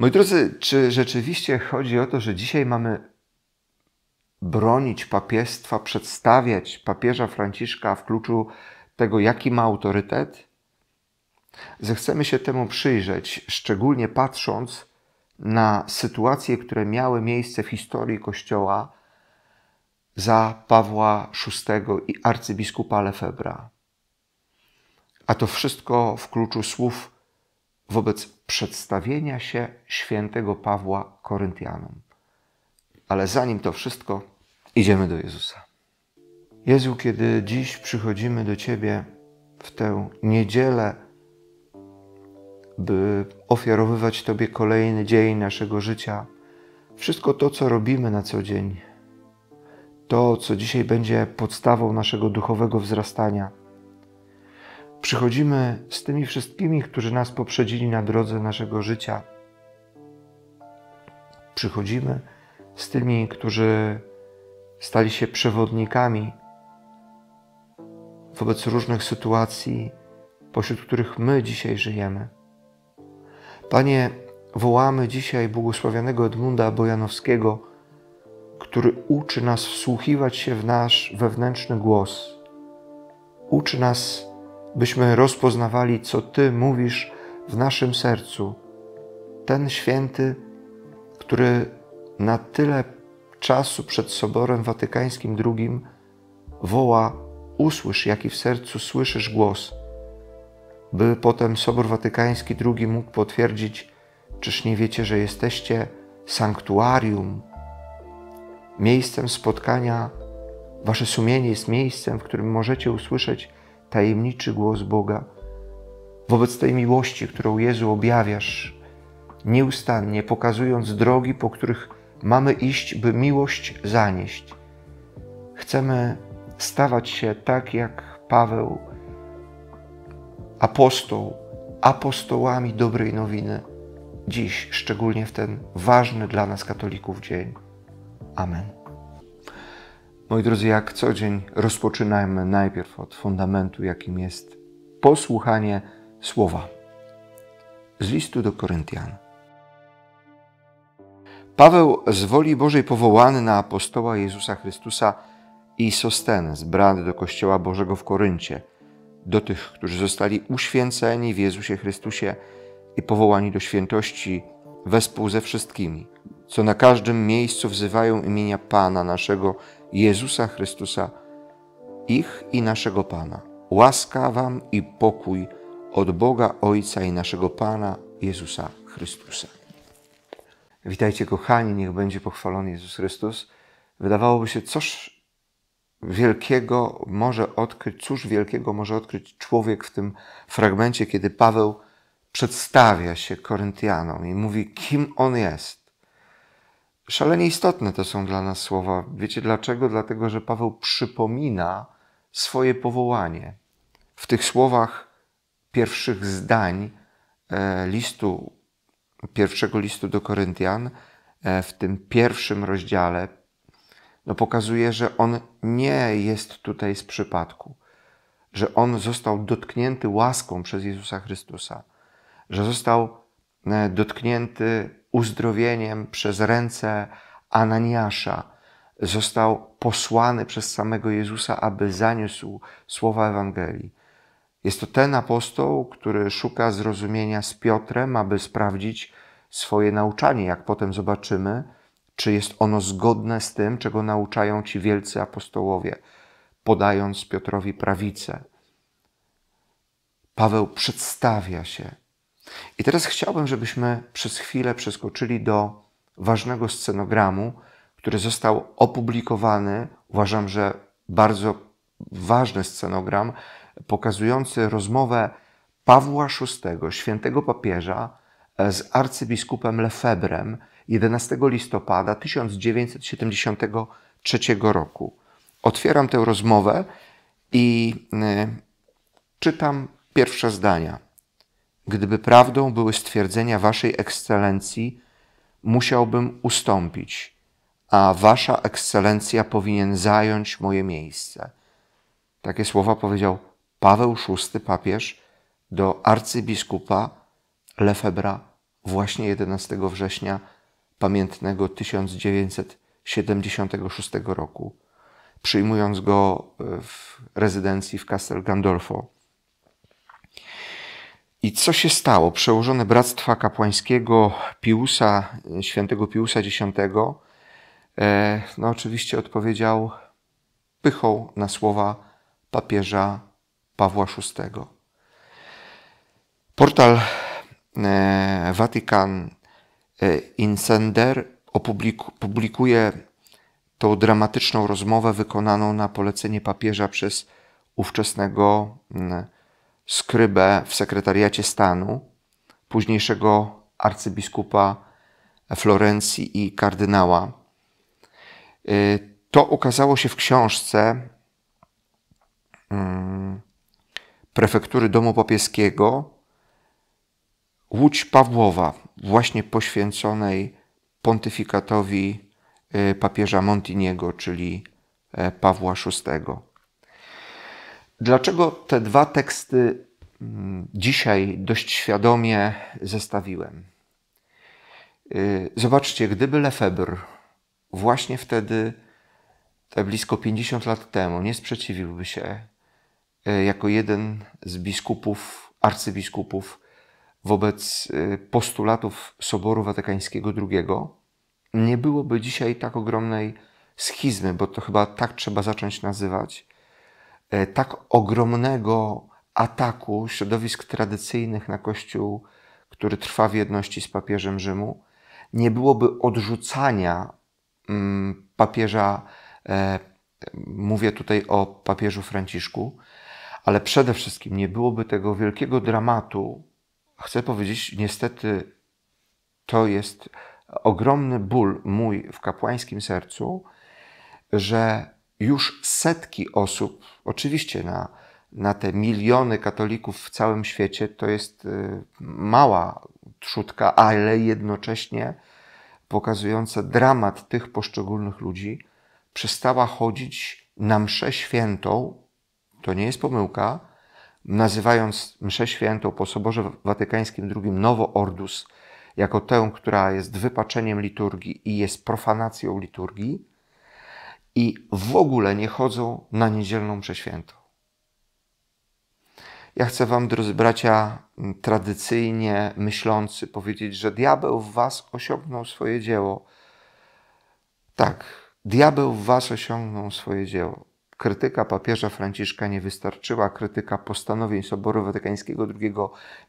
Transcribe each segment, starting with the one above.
Moi drodzy, czy rzeczywiście chodzi o to, że dzisiaj mamy bronić papiestwa, przedstawiać papieża Franciszka w kluczu tego, jaki ma autorytet? Zechcemy się temu przyjrzeć, szczególnie patrząc na sytuacje, które miały miejsce w historii Kościoła za Pawła VI i arcybiskupa Lefebra. A to wszystko w kluczu słów wobec przedstawienia się świętego Pawła Koryntianom. Ale zanim to wszystko, idziemy do Jezusa. Jezu, kiedy dziś przychodzimy do Ciebie w tę niedzielę, by ofiarowywać Tobie kolejny dzień naszego życia, wszystko to, co robimy na co dzień, to, co dzisiaj będzie podstawą naszego duchowego wzrastania – przychodzimy z tymi wszystkimi, którzy nas poprzedzili na drodze naszego życia. Przychodzimy z tymi, którzy stali się przewodnikami wobec różnych sytuacji, pośród których my dzisiaj żyjemy. Panie, wołamy dzisiaj błogosławionego Edmunda Bojanowskiego, który uczy nas wsłuchiwać się w nasz wewnętrzny głos, uczy nas byśmy rozpoznawali, co Ty mówisz w naszym sercu. Ten święty, który na tyle czasu przed Soborem Watykańskim II woła: Usłysz, jaki w sercu słyszysz głos. By potem Sobor Watykański II mógł potwierdzić: Czyż nie wiecie, że jesteście sanktuarium, miejscem spotkania? Wasze sumienie jest miejscem, w którym możecie usłyszeć tajemniczy głos Boga. Wobec tej miłości, którą Jezu objawiasz, nieustannie pokazując drogi, po których mamy iść, by miłość zanieść. Chcemy stawać się tak jak Paweł, apostoł, apostołami dobrej nowiny, dziś, szczególnie w ten ważny dla nas katolików dzień. Amen. Moi drodzy, jak co dzień rozpoczynajmy najpierw od fundamentu, jakim jest posłuchanie słowa z listu do Koryntian. Paweł z woli Bożej powołany na apostoła Jezusa Chrystusa i Sostenes, brat do Kościoła Bożego w Koryncie, do tych, którzy zostali uświęceni w Jezusie Chrystusie i powołani do świętości wespół ze wszystkimi, co na każdym miejscu wzywają imienia Pana naszego Jezusa Chrystusa, ich i naszego Pana. Łaska Wam i pokój od Boga Ojca i naszego Pana Jezusa Chrystusa. Witajcie, kochani, niech będzie pochwalony Jezus Chrystus. Wydawałoby się, coś wielkiego może odkryć, cóż wielkiego może odkryć człowiek w tym fragmencie, kiedy Paweł przedstawia się Koryntianom i mówi, kim on jest. Szalenie istotne to są dla nas słowa. Wiecie dlaczego? Dlatego, że Paweł przypomina swoje powołanie. W tych słowach pierwszych zdań e, listu, pierwszego listu do Koryntian, e, w tym pierwszym rozdziale, no pokazuje, że on nie jest tutaj z przypadku, że on został dotknięty łaską przez Jezusa Chrystusa, że został E, dotknięty uzdrowieniem przez ręce Ananiasza, został posłany przez samego Jezusa, aby zaniósł słowa Ewangelii. Jest to ten apostoł, który szuka zrozumienia z Piotrem, aby sprawdzić swoje nauczanie, jak potem zobaczymy, czy jest ono zgodne z tym, czego nauczają ci wielcy apostołowie, podając Piotrowi prawicę. Paweł przedstawia się i teraz chciałbym, żebyśmy przez chwilę przeskoczyli do ważnego scenogramu, który został opublikowany. Uważam, że bardzo ważny scenogram pokazujący rozmowę Pawła VI, świętego papieża, e, z arcybiskupem Lefebrem 11 listopada 1973 roku. Otwieram tę rozmowę i e, czytam pierwsze zdania. Gdyby prawdą były stwierdzenia Waszej Ekscelencji, musiałbym ustąpić, a Wasza Ekscelencja powinien zająć moje miejsce. Takie słowa powiedział Paweł VI, papież, do arcybiskupa Lefebra właśnie 11 września pamiętnego 1976 roku, przyjmując go w rezydencji w Castel Gandolfo. I co się stało? Przełożone Bractwa Kapłańskiego Piusa, e, świętego Piusa X, e, no oczywiście odpowiedział pychą na słowa papieża Pawła VI. Portal e, Watykan Incender opublikuje tą dramatyczną rozmowę wykonaną na polecenie papieża przez ówczesnego skrybę w sekretariacie stanu, późniejszego arcybiskupa Florencji i kardynała. Y, to ukazało się w książce mm, prefektury domu papieskiego Łódź Pawłowa, właśnie poświęconej pontyfikatowi y, papieża Montiniego, czyli e, Pawła VI. Dlaczego te dwa teksty mm, dzisiaj dość świadomie zestawiłem? Y, zobaczcie, gdyby Lefebvre właśnie wtedy, te blisko 50 lat temu, nie sprzeciwiłby się y, jako jeden z biskupów, arcybiskupów wobec y, postulatów Soboru Watykańskiego II, nie byłoby dzisiaj tak ogromnej schizmy, bo to chyba tak trzeba zacząć nazywać – E, tak ogromnego ataku środowisk tradycyjnych na Kościół, który trwa w jedności z papieżem Rzymu, nie byłoby odrzucania mm, papieża, e, mówię tutaj o papieżu Franciszku, ale przede wszystkim nie byłoby tego wielkiego dramatu. Chcę powiedzieć, niestety to jest ogromny ból mój w kapłańskim sercu, że już setki osób, oczywiście na, na te miliony katolików w całym świecie, to jest y, mała trzutka, ale jednocześnie pokazująca dramat tych poszczególnych ludzi, przestała chodzić na mszę świętą, to nie jest pomyłka, nazywając mszę świętą po Soborze Watykańskim II Nowo Ordus, jako tę, która jest wypaczeniem liturgii i jest profanacją liturgii, i w ogóle nie chodzą na niedzielną przeświętą. Ja chcę Wam, drodzy bracia, tradycyjnie myślący, powiedzieć, że diabeł w Was osiągnął swoje dzieło. Tak, diabeł w Was osiągnął swoje dzieło. Krytyka papieża Franciszka nie wystarczyła, krytyka postanowień Soboru Watykańskiego II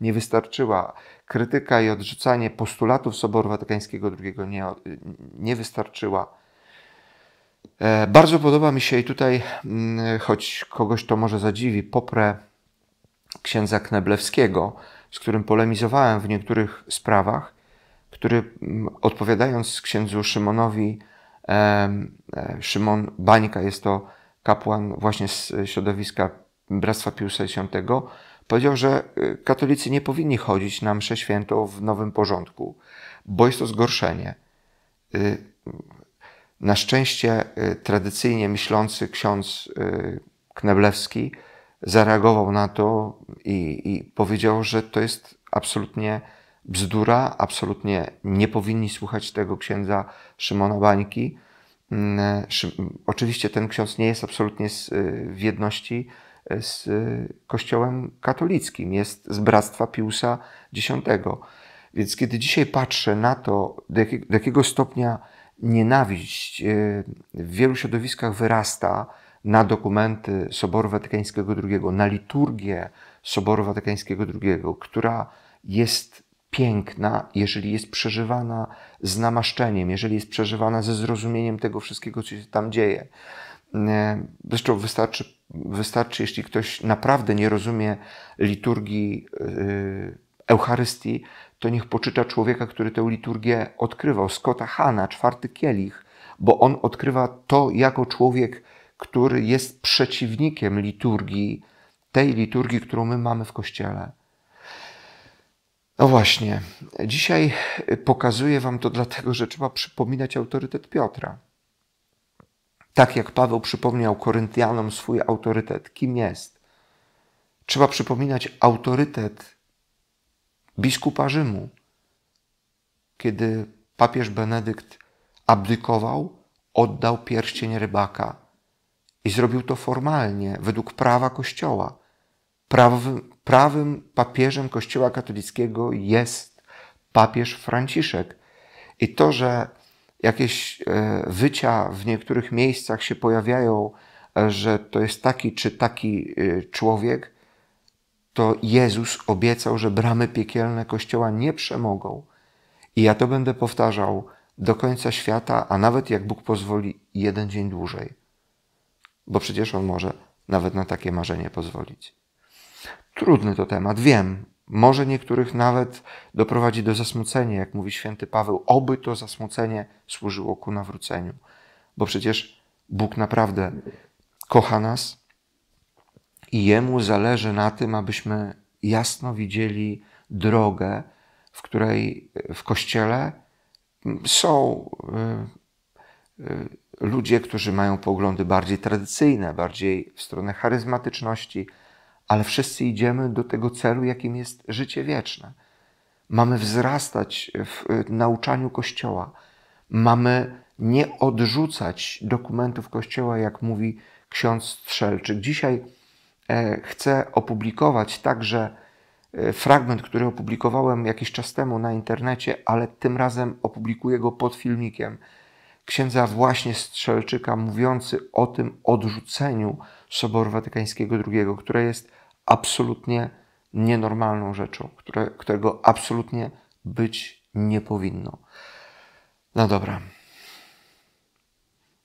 nie wystarczyła, krytyka i odrzucanie postulatów Soboru Watykańskiego II nie, nie wystarczyła E, bardzo podoba mi się i tutaj, mm, choć kogoś to może zadziwi, poprę księdza Kneblewskiego, z którym polemizowałem w niektórych sprawach, który mm, odpowiadając księdzu Szymonowi, e, Szymon Bańka, jest to kapłan właśnie z środowiska Bractwa Piusa X, powiedział, że y, katolicy nie powinni chodzić na mszę świętą w nowym porządku, bo jest to zgorszenie y, na szczęście y, tradycyjnie myślący ksiądz y, Kneblewski zareagował na to i, i powiedział, że to jest absolutnie bzdura, absolutnie nie powinni słuchać tego księdza Szymona Bańki. Mm, e, oczywiście ten ksiądz nie jest absolutnie y, w jedności e, z Kościołem katolickim, jest z Bractwa Piusa X. Więc kiedy dzisiaj patrzę na to, do jakiego stopnia nienawiść y, w wielu środowiskach wyrasta na dokumenty Soboru Watykańskiego II, na liturgię Soboru Watykańskiego II, która jest piękna, jeżeli jest przeżywana z namaszczeniem, jeżeli jest przeżywana ze zrozumieniem tego wszystkiego, co się tam dzieje. Y, zresztą wystarczy, wystarczy jeśli ktoś naprawdę nie rozumie liturgii y, Eucharystii, to niech poczyta człowieka, który tę liturgię odkrywał, Scotta Hanna, czwarty kielich, bo on odkrywa to jako człowiek, który jest przeciwnikiem liturgii, tej liturgii, którą my mamy w Kościele. No właśnie, dzisiaj pokazuję Wam to dlatego, że trzeba przypominać autorytet Piotra. Tak jak Paweł przypomniał Koryntianom swój autorytet, kim jest? Trzeba przypominać autorytet biskupa Rzymu. Kiedy papież Benedykt abdykował, oddał pierścień rybaka i zrobił to formalnie, według prawa Kościoła. Prawym, prawym papieżem Kościoła katolickiego jest papież Franciszek. I to, że jakieś e, wycia w niektórych miejscach się pojawiają, e, że to jest taki czy taki e, człowiek, to Jezus obiecał, że bramy piekielne Kościoła nie przemogą. I ja to będę powtarzał do końca świata, a nawet jak Bóg pozwoli, jeden dzień dłużej. Bo przecież On może nawet na takie marzenie pozwolić. Trudny to temat, wiem. Może niektórych nawet doprowadzi do zasmucenia, jak mówi święty Paweł, oby to zasmucenie służyło ku nawróceniu. Bo przecież Bóg naprawdę kocha nas, i Jemu zależy na tym, abyśmy jasno widzieli drogę, w której w Kościele są y, y, ludzie, którzy mają poglądy bardziej tradycyjne, bardziej w stronę charyzmatyczności, ale wszyscy idziemy do tego celu, jakim jest życie wieczne. Mamy wzrastać w y, nauczaniu Kościoła. Mamy nie odrzucać dokumentów Kościoła, jak mówi ksiądz Strzelczyk. Dzisiaj E, chcę opublikować także e, fragment, który opublikowałem jakiś czas temu na internecie, ale tym razem opublikuję go pod filmikiem księdza właśnie Strzelczyka mówiący o tym odrzuceniu Soboru Watykańskiego II, które jest absolutnie nienormalną rzeczą, które, którego absolutnie być nie powinno. No dobra.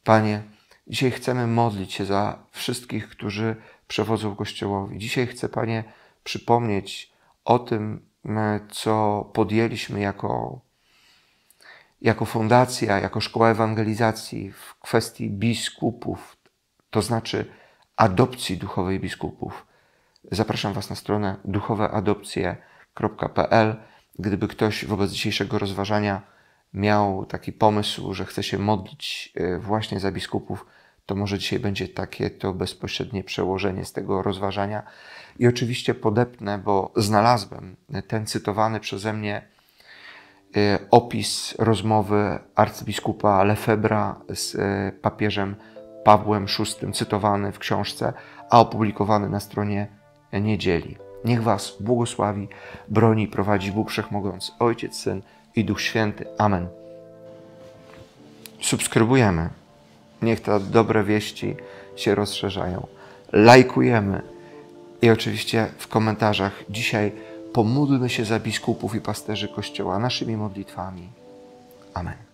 Panie, dzisiaj chcemy modlić się za wszystkich, którzy przewodzą Kościołowi. Dzisiaj chcę, Panie, przypomnieć o tym, e, co podjęliśmy jako, jako fundacja, jako szkoła ewangelizacji w kwestii biskupów, to znaczy adopcji duchowej biskupów. Zapraszam Was na stronę duchoweadopcje.pl. Gdyby ktoś wobec dzisiejszego rozważania miał taki pomysł, że chce się modlić e, właśnie za biskupów, to może dzisiaj będzie takie to bezpośrednie przełożenie z tego rozważania. I oczywiście podepnę, bo znalazłem ten cytowany przeze mnie y, opis rozmowy arcybiskupa Lefebra z y, papieżem Pawłem VI, cytowany w książce, a opublikowany na stronie niedzieli. Niech Was błogosławi, broni i prowadzi Bóg Wszechmogący, Ojciec, Syn i Duch Święty. Amen. Subskrybujemy. Niech te dobre wieści się rozszerzają. Lajkujemy i oczywiście w komentarzach dzisiaj pomódlmy się za biskupów i pasterzy Kościoła naszymi modlitwami. Amen.